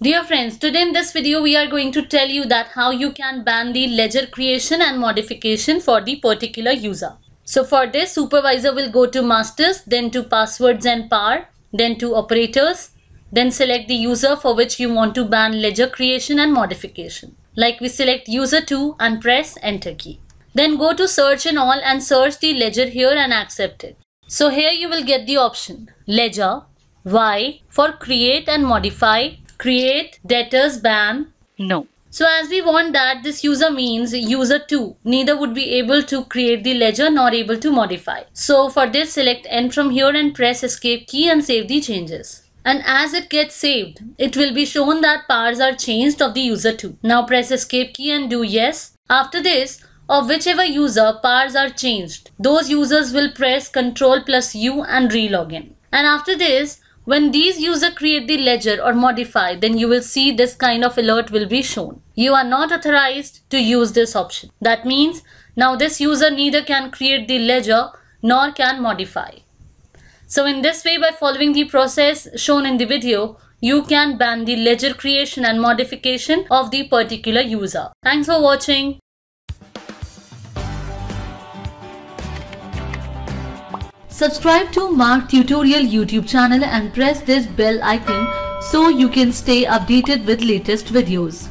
Dear friends, today in this video we are going to tell you that how you can ban the ledger creation and modification for the particular user. So for this supervisor will go to masters then to passwords and power then to operators then select the user for which you want to ban ledger creation and modification. Like we select user 2 and press enter key. Then go to search in all and search the ledger here and accept it. So here you will get the option ledger, Y for create and modify create debtors ban? No. So as we want that this user means user 2 neither would be able to create the ledger nor able to modify. So for this select n from here and press escape key and save the changes. And as it gets saved, it will be shown that powers are changed of the user 2. Now press escape key and do yes. After this, of whichever user powers are changed, those users will press ctrl plus u and re-login. And after this, when these user create the ledger or modify, then you will see this kind of alert will be shown. You are not authorized to use this option. That means now this user neither can create the ledger nor can modify. So in this way, by following the process shown in the video, you can ban the ledger creation and modification of the particular user. Thanks for watching. Subscribe to Mark Tutorial YouTube channel and press this bell icon so you can stay updated with latest videos.